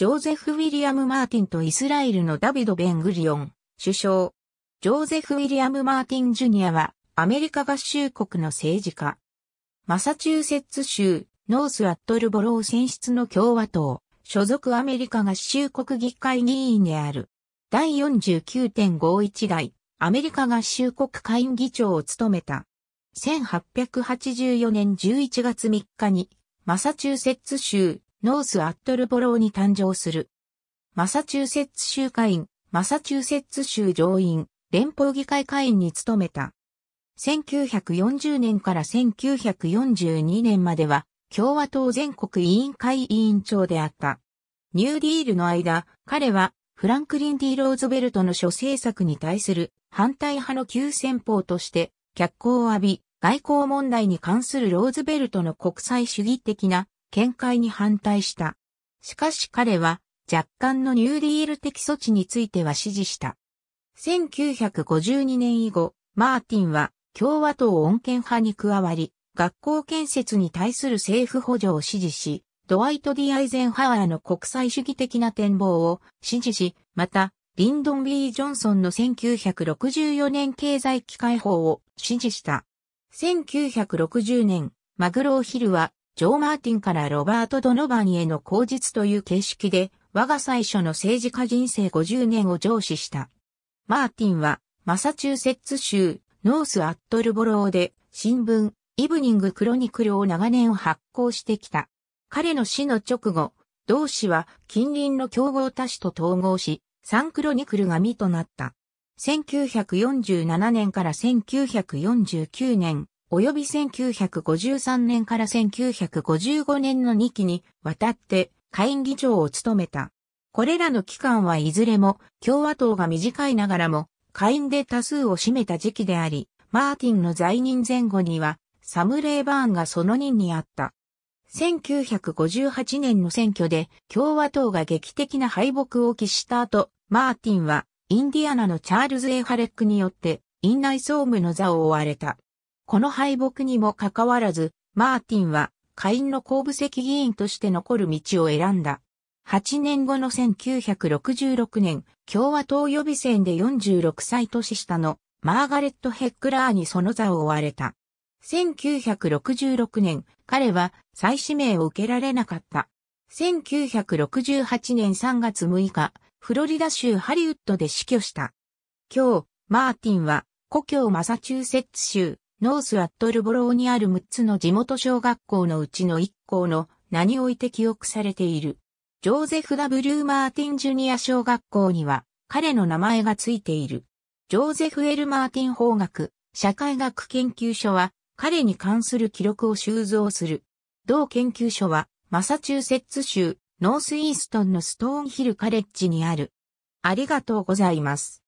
ジョーゼフ・ウィリアム・マーティンとイスラエルのダビド・ベングリオン、首相。ジョーゼフ・ウィリアム・マーティン・ジュニアは、アメリカ合衆国の政治家。マサチューセッツ州、ノース・アットルボロー選出の共和党、所属アメリカ合衆国議会議員である。第49.51代、アメリカ合衆国会員議長を務めた。1884年11月3日に、マサチューセッツ州、ノース・アットルボローに誕生する。マサチューセッツ州会員、マサチューセッツ州上院、連邦議会会員に務めた。1940年から1942年までは、共和党全国委員会委員長であった。ニューディールの間、彼はフランクリン・ディ・ローズベルトの諸政策に対する反対派の急先鋒として脚光を浴び、外交問題に関するローズベルトの国際主義的な見解に反対した。しかし彼は若干のニューディール的措置については支持した。1952年以後、マーティンは共和党穏健派に加わり、学校建設に対する政府補助を支持し、ドワイト・ディ・アイゼンハワーの国際主義的な展望を支持し、また、リンドン・ B・ ジョンソンの1964年経済機械法を支持した。1960年、マグロー・ヒルはジョー・マーティンからロバート・ドノバンへの口実という形式で、我が最初の政治家人生50年を上司した。マーティンは、マサチューセッツ州、ノース・アットルボローで、新聞、イブニング・クロニクルを長年発行してきた。彼の死の直後、同氏は近隣の競合他市と統合し、サンクロニクルが身となった。1947年から1949年、及び1953年から1955年の2期にわたって下院議長を務めた。これらの期間はいずれも共和党が短いながらも下院で多数を占めた時期であり、マーティンの在任前後にはサム・レイバーンがその任にあった。1958年の選挙で共和党が劇的な敗北を喫した後、マーティンはインディアナのチャールズ・エハレックによって院内総務の座を追われた。この敗北にもかかわらず、マーティンは下院の後部席議員として残る道を選んだ。8年後の1966年、共和党予備選で46歳年下のマーガレット・ヘックラーにその座を追われた。1966年、彼は再指名を受けられなかった。1968年3月6日、フロリダ州ハリウッドで死去した。今日、マーティンは故郷マサチューセッツ州ノースアットルボローにある6つの地元小学校のうちの1校の名において記憶されている。ジョーゼフ・ W・ マーティン・ジュニア小学校には彼の名前がついている。ジョーゼフ・エル・マーティン法学、社会学研究所は彼に関する記録を収蔵する。同研究所はマサチューセッツ州ノースイーストンのストーンヒルカレッジにある。ありがとうございます。